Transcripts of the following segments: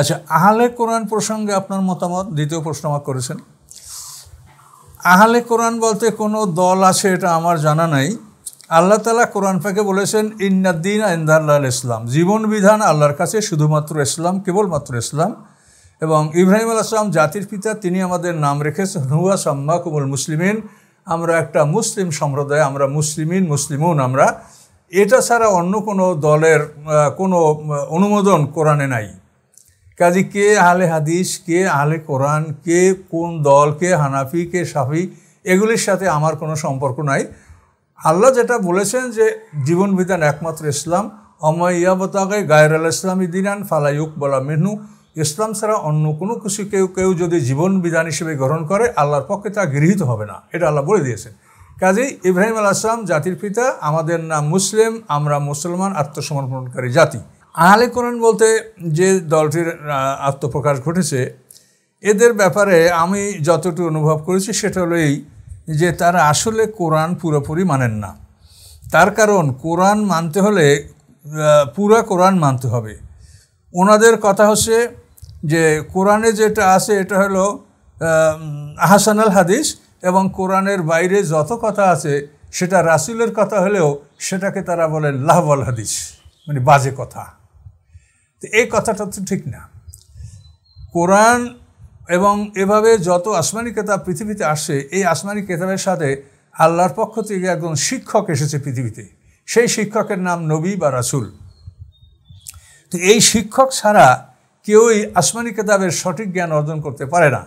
আচ্ছা আহলে কোরআন প্রসঙ্গে আপনার মতামত দ্বিতীয় প্রশ্ন আমার করেছেন আহলে কোরআন বলতে কোনো দল আছে এটা আমার জানা নাই আল্লাহ তালা কোরআন ফাঁকে বলেছেন ইন্নাদ্দিন ইন্দাল্লাহ ইসলাম জীবন বিধান আল্লাহর কাছে শুধুমাত্র ইসলাম কেবলমাত্র ইসলাম এবং ইব্রাহিম আল আসলাম জাতির পিতা তিনি আমাদের নাম রেখেছেন হুয়া সাম্মা কুমল মুসলিমিন আমরা একটা মুসলিম সম্প্রদায় আমরা মুসলিমিন মুসলিমুন আমরা এটা ছাড়া অন্য কোনো দলের কোনো অনুমোদন কোরআনে নাই কাজে কে আহলে হাদিস কে আহলে কোরআন কে কোন দল কে হানাফি কে সাফি এগুলির সাথে আমার কোনো সম্পর্ক নাই আল্লাহ যেটা বলেছেন যে জীবন বিধান একমাত্র ইসলাম ইয়াবতাকে গায়ের আল ইসলামী দিনান ফালাইক বলা মেহনু ইসলাম ছাড়া অন্য কোনো কিছু কেউ কেউ যদি জীবন বিধান হিসেবে গ্রহণ করে আল্লাহর পক্ষে তা গৃহীত হবে না এটা আল্লাহ বলে দিয়েছেন কাজেই ইব্রাহিম আল আসলাম জাতির পিতা আমাদের নাম মুসলিম আমরা মুসলমান আত্মসমর্পণকারী জাতি আহলে কোরআন বলতে যে দলটির আত্মপ্রকাশ ঘটেছে এদের ব্যাপারে আমি যতটুকু অনুভব করেছি সেটা হলো এই যে তারা আসলে কোরআন পুরোপুরি মানেন না তার কারণ কোরআন মানতে হলে পুরা কোরআন মানতে হবে ওনাদের কথা হচ্ছে যে কোরআনে যেটা আছে এটা হলো আহসানাল হাদিস এবং কোরআনের বাইরে যত কথা আছে সেটা রাসুলের কথা হলেও সেটাকে তারা বলে লাহবল হাদিস মানে বাজে কথা তো এই কথাটা তো ঠিক না কোরআন এবং এভাবে যত আসমানি কেতাব পৃথিবীতে আসে এই আসমানি কেতাবের সাথে আল্লাহর পক্ষ থেকে একজন শিক্ষক এসেছে পৃথিবীতে সেই শিক্ষকের নাম নবী বা রাসুল তো এই শিক্ষক ছাড়া কেউই আসমানি কেতাবের সঠিক জ্ঞান অর্জন করতে পারে না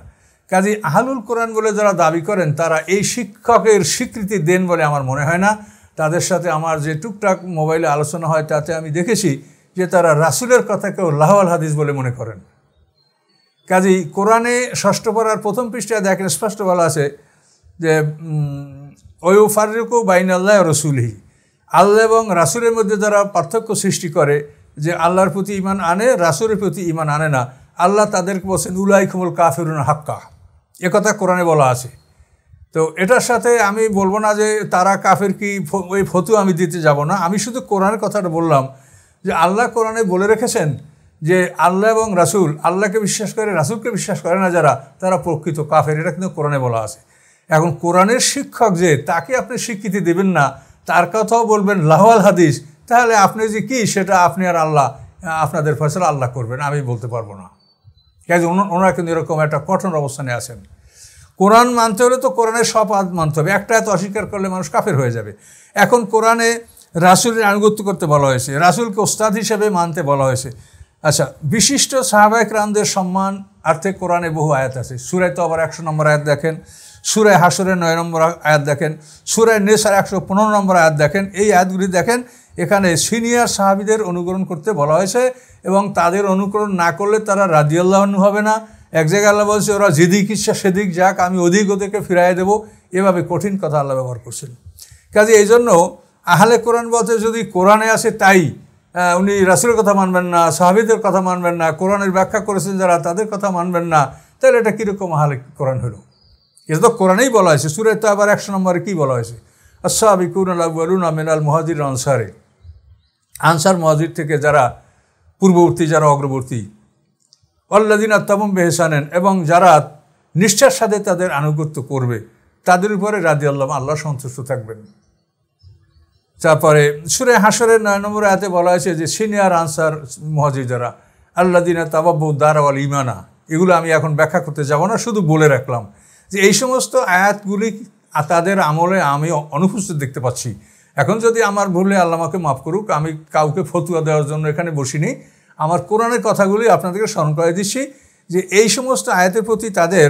কাজে আহলুল কোরআন বলে যারা দাবি করেন তারা এই শিক্ষকের স্বীকৃতি দেন বলে আমার মনে হয় না তাদের সাথে আমার যে টুকটাক মোবাইলে আলোচনা হয় তাতে আমি দেখেছি যে তারা রাসুলের কথাকেও লাহওয়াল হাদিস বলে মনে করেন কাজেই কোরআনে ষষ্ঠ পড়ার প্রথম পৃষ্ঠায় দেখেন স্পষ্ট বলা আছে যে ওয়ু ফারুকু বাইন আল্লাহ রসুলহি আল্লাহ এবং রাসুলের মধ্যে যারা পার্থক্য সৃষ্টি করে যে আল্লাহর প্রতি ইমান আনে রাসুলের প্রতি ইমান আনে না আল্লাহ তাদেরকে বলছেন উলাই খুমুল কাফিরুন হাক্কা একথা কোরআনে বলা আছে তো এটার সাথে আমি বলবো না যে তারা কাফের কি ওই ফতু আমি দিতে যাব না আমি শুধু কোরআনের কথাটা বললাম যে আল্লাহ কোরআনে বলে রেখেছেন যে আল্লাহ এবং রাসুল আল্লাহকে বিশ্বাস করে রাসুলকে বিশ্বাস করে না যারা তারা প্রকৃত কাফের এটা কিন্তু কোরআনে বলা আছে এখন কোরআনের শিক্ষক যে তাকে আপনি স্বীকৃতি দেবেন না তার কথাও বলবেন লাহওয়াল হাদিস তাহলে আপনি যে কি সেটা আপনি আর আল্লাহ আপনাদের ফসল আল্লাহ করবেন আমি বলতে পারবো না কাজে ওনারা কিন্তু এরকম একটা কঠোর অবস্থানে আছেন কোরআন মানতে হলে তো কোরআনের সব মানতে হবে একটা এত অস্বীকার করলে মানুষ কাফের হয়ে যাবে এখন কোরআনে রাসুলের আনুগত্য করতে বলা হয়েছে রাসুলকে ওস্তাদ হিসেবে মানতে বলা হয়েছে আচ্ছা বিশিষ্ট সাহাবায়ক রামদের সম্মান আর্থে কোরআনে বহু আয়াত আছে সুরায় তো আবার একশো নম্বর আয়াত দেখেন সুরায় হাসুরের নয় নম্বর আয়াত দেখেন সুরায় নেশার একশো পনেরো নম্বর আয়াত দেখেন এই আয়াতগুলি দেখেন এখানে সিনিয়র সাহাবিদের অনুকরণ করতে বলা হয়েছে এবং তাদের অনুকরণ না করলে তারা রাজিয়াল্লাহনু হবে না এক জায়গায় আল্লাহ বলছে ওরা যেদিক ইচ্ছা সেদিক যাক আমি অধিক ওদেরকে ফিরাইয়ে দেবো এভাবে কঠিন কথা আল্লাহ ব্যবহার করছেন কাজে এই জন্য আহলে কোরআন বলতে যদি কোরআনে আসে তাই উনি রাসুলের কথা মানবেন না সাহাবিদের কথা মানবেন না কোরআনের ব্যাখ্যা করেছেন যারা তাদের কথা মানবেন না তাহলে এটা কীরকম আহলে কোরআন হলো এটা তো কোরআনেই বলা হয়েছে সুরে তো আবার একশো নম্বরে কী বলা হয়েছে আসাবিকুন আলাবুলুন আমিনাল মহাজির আনসারে আনসার মহাজির থেকে যারা পূর্ববর্তী যারা অগ্রবর্তী অল্লাদিন আত্মাবম বেহসানেন এবং যারা নিষ্ঠার সাথে তাদের আনুগত্য করবে তাদের উপরে রাজি আল্লাহ আল্লাহ সন্তুষ্ট থাকবেন তারপরে সুরে হাসরের নয় নম্বর হাতে বলা হয়েছে যে সিনিয়র আনসার মহাজিদারা আল্লা দিনা তাবাব্বু দারওয়াল ইমানা এগুলো আমি এখন ব্যাখ্যা করতে যাব না শুধু বলে রাখলাম যে এই সমস্ত আয়াতগুলি তাদের আমলে আমি অনুপস্থিত দেখতে পাচ্ছি এখন যদি আমার ভুলে আল্লামাকে মাফ করুক আমি কাউকে ফতুয়া দেওয়ার জন্য এখানে বসিনি আমার কোরআনের কথাগুলি আপনাদেরকে স্মরণ করে দিচ্ছি যে এই সমস্ত আয়াতের প্রতি তাদের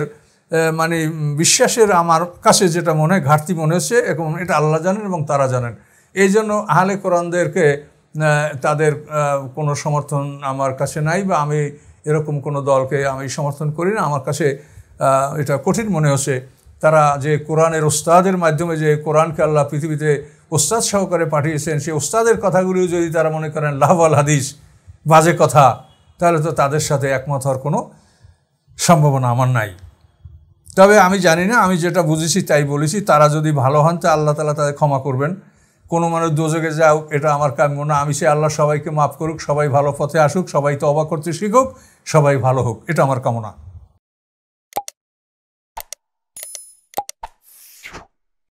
মানে বিশ্বাসের আমার কাছে যেটা মনে ঘাটতি মনে হচ্ছে এবং এটা আল্লাহ জানেন এবং তারা জানেন এই জন্য আহলে কোরআনদেরকে তাদের কোনো সমর্থন আমার কাছে নাই বা আমি এরকম কোনো দলকে আমি সমর্থন করি না আমার কাছে এটা কঠিন মনে হচ্ছে তারা যে কোরআনের ওস্তাদের মাধ্যমে যে কোরআনকে আল্লাহ পৃথিবীতে ওস্তাদ সহকারে পাঠিয়েছেন সেই ওস্তাদের কথাগুলিও যদি তারা মনে করেন লাহওয়াল হাদিস বাজে কথা তাহলে তো তাদের সাথে একমত হওয়ার কোনো সম্ভাবনা আমার নাই তবে আমি জানি না আমি যেটা বুঝেছি তাই বলেছি তারা যদি ভালো হন তা আল্লাহ তালা তাদের ক্ষমা করবেন কোনো মানুষ দোজকে যাও এটা আমার কাম্য না আমি সে আল্লাহ সবাইকে মাফ করুক সবাই ভালো পথে আসুক সবাই তো অবাক করতে শিখুক সবাই ভালো হোক এটা আমার কামনা